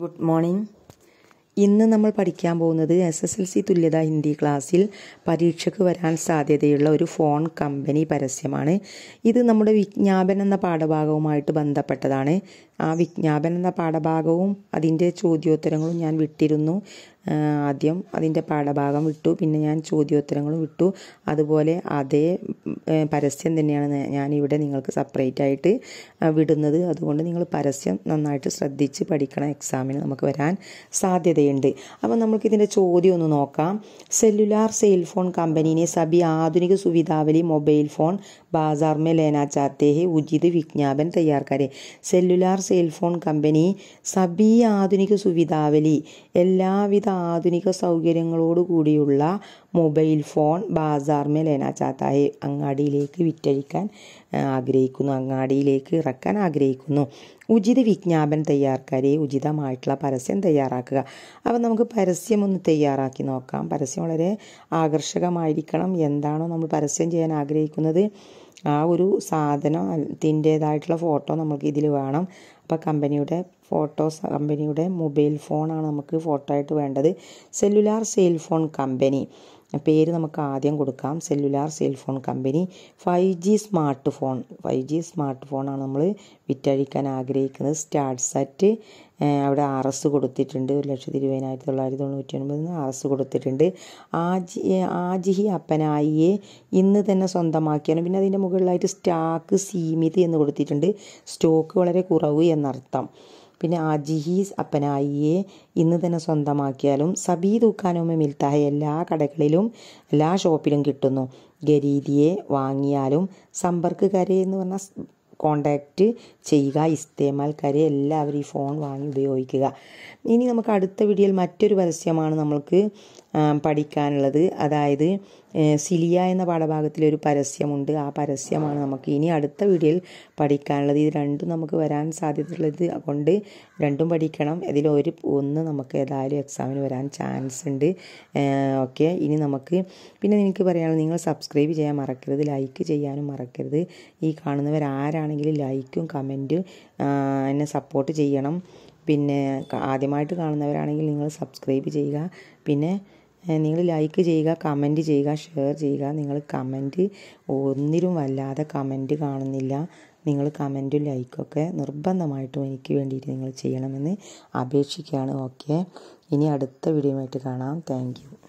good morning ഇന്ന് നമ്മൾ പഠിക്കാൻ പോകുന്നത് എസ് എസ് എൽ സി തുല്യത ഹിന്ദി ക്ലാസ്സിൽ പരീക്ഷയ്ക്ക് വരാൻ സാധ്യതയുള്ള ഒരു ഫോൺ കമ്പനി പരസ്യമാണ് ഇത് നമ്മുടെ വിജ്ഞാപനം എന്ന പാഠഭാഗവുമായിട്ട് ബന്ധപ്പെട്ടതാണ് ആ വിജ്ഞാപനം എന്ന പാഠഭാഗവും അതിൻ്റെ ചോദ്യോത്തരങ്ങളും ഞാൻ വിട്ടിരുന്നു ആദ്യം അതിൻ്റെ പാഠഭാഗം വിട്ടു പിന്നെ ഞാൻ ചോദ്യോത്തരങ്ങളും വിട്ടു അതുപോലെ അതേ പരസ്യം തന്നെയാണ് ഞാനിവിടെ നിങ്ങൾക്ക് സെപ്പറേറ്റ് ആയിട്ട് വിടുന്നത് അതുകൊണ്ട് നിങ്ങൾ പരസ്യം നന്നായിട്ട് ശ്രദ്ധിച്ച് പഠിക്കണം എക്സാമിന് നമുക്ക് വരാൻ സാധ്യതയുണ്ട് അപ്പം ഇതിൻ്റെ ചോദ്യം ഒന്ന് നോക്കാം സെല്ലുലാർ സെയിൽ ഫോൺ കമ്പനീനെ സബി ആധുനിക സുവിധാവലി മൊബൈൽ ഫോൺ ബാസാർമെ മേ ലേന ചാത്തേ ഉചിത് വിജ്ഞാപൻ തയ്യാർക്കാരെ സെല്ലുലാർ സെയിൽ ഫോൺ കമ്പനി സബി ആധുനിക സുവിധാവലി എല്ലാവിധ ആധുനിക സൗകര്യങ്ങളോടു കൂടിയുള്ള മൊബൈൽ ഫോൺ ബാസാർ മേ ലേന ചാത്തായെ അങ്ങാടിയിലേക്ക് വിറ്റഴിക്കാൻ ആഗ്രഹിക്കുന്നു അങ്ങാടിയിലേക്ക് ഇറക്കാൻ ആഗ്രഹിക്കുന്നു ഉചിത വിജ്ഞാപനം തയ്യാറാക്കാരെ ഉചിതമായിട്ടുള്ള പരസ്യം തയ്യാറാക്കുക അപ്പം നമുക്ക് പരസ്യം ഒന്ന് തയ്യാറാക്കി നോക്കാം പരസ്യം വളരെ ആകർഷകമായിരിക്കണം എന്താണോ നമ്മൾ പരസ്യം ചെയ്യാൻ ആഗ്രഹിക്കുന്നത് ആ ഒരു സാധനത്തിൻ്റേതായിട്ടുള്ള ഫോട്ടോ നമുക്ക് ഇതിൽ വേണം അപ്പോൾ കമ്പനിയുടെ ഫോട്ടോസ് കമ്പനിയുടെ മൊബൈൽ ഫോണാണ് നമുക്ക് ഫോട്ടോ ആയിട്ട് വേണ്ടത് സെല്ലുലാർ സെയിൽ ഫോൺ കമ്പനി പേര് നമുക്ക് ആദ്യം കൊടുക്കാം cellular sale phone company five G smart phone five G smart ഫോണാണ് നമ്മൾ വിറ്റഴിക്കാൻ ആഗ്രഹിക്കുന്നത് സ്റ്റാർട്ട്സറ്റ് അവിടെ ആർ എസ് കൊടുത്തിട്ടുണ്ട് ഒരു ലക്ഷത്തി ഇരുപതിനായിരത്തി തൊള്ളായിരത്തി തൊണ്ണൂറ്റി ഒൻപതിന് ആർ എസ് കൊടുത്തിട്ടുണ്ട് ആജി ആജിഹി അപ്പനായിയെ ഇന്ന് തന്നെ സ്വന്തമാക്കിയാണ് പിന്നെ അതിൻ്റെ മുകളിലായിട്ട് സ്റ്റാക്ക് സീമിത് എന്ന് കൊടുത്തിട്ടുണ്ട് സ്റ്റോക്ക് വളരെ കുറവ് എന്നർത്ഥം പിന്നെ അജിഹീസ് അപ്പനായിയെ ഇന്ന് തന്നെ സ്വന്തമാക്കിയാലും സബീ ദുക്കാനോമ മിൽത്താഹ എല്ലാ കടകളിലും എല്ലാ ഷോപ്പിലും കിട്ടുന്നു ഗരീതിയെ വാങ്ങിയാലും സമ്പർക്കുകാരെ എന്ന് പറഞ്ഞാൽ കോണ്ടാക്റ്റ് ചെയ്യുക ഇസ്തേമാൽക്കാരെ എല്ലാവരും ഈ ഫോൺ വാങ്ങി ഉപയോഗിക്കുക ഇനി നമുക്ക് അടുത്ത വീഡിയോയിൽ മറ്റൊരു പരസ്യമാണ് നമ്മൾക്ക് പഠിക്കാനുള്ളത് അതായത് സിലിയ എന്ന പാഠഭാഗത്തിലൊരു പരസ്യമുണ്ട് ആ പരസ്യമാണ് നമുക്ക് ഇനി അടുത്ത വീഡിയോയിൽ പഠിക്കാനുള്ളത് ഇത് രണ്ടും നമുക്ക് വരാൻ സാധ്യതയുള്ളത് കൊണ്ട് രണ്ടും പഠിക്കണം ഇതിൽ ഒരു ഒന്ന് നമുക്ക് ഏതായാലും എക്സാമിന് വരാൻ ചാൻസ് ഉണ്ട് ഓക്കെ ഇനി നമുക്ക് പിന്നെ എനിക്ക് പറയാനുള്ളത് നിങ്ങൾ സബ്സ്ക്രൈബ് ചെയ്യാൻ മറക്കരുത് ലൈക്ക് ചെയ്യാനും മറക്കരുത് ഈ കാണുന്നവർ ആരാണെങ്കിലും ലൈക്കും കമൻറ്റും എന്നെ സപ്പോർട്ട് ചെയ്യണം പിന്നെ ആദ്യമായിട്ട് കാണുന്നവരാണെങ്കിൽ നിങ്ങൾ സബ്സ്ക്രൈബ് ചെയ്യുക പിന്നെ നിങ്ങൾ ലൈക്ക് ചെയ്യുക കമൻ്റ് ചെയ്യുക ഷെയർ ചെയ്യുക നിങ്ങൾ കമൻറ്റ് ഒന്നിലും വല്ലാതെ കമൻറ്റ് കാണുന്നില്ല നിങ്ങൾ കമൻറ്റും ലൈക്കൊക്കെ നിർബന്ധമായിട്ടും എനിക്ക് വേണ്ടിയിട്ട് നിങ്ങൾ ചെയ്യണമെന്ന് അപേക്ഷിക്കുകയാണ് ഓക്കെ ഇനി അടുത്ത വീഡിയോ ആയിട്ട് കാണാം താങ്ക്